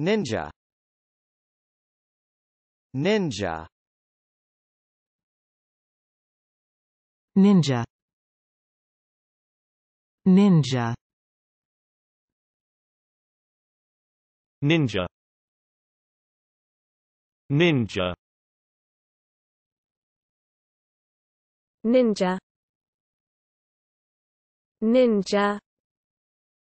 Ninja Ninja Ninja Ninja Ninja Ninja Ninja Ninja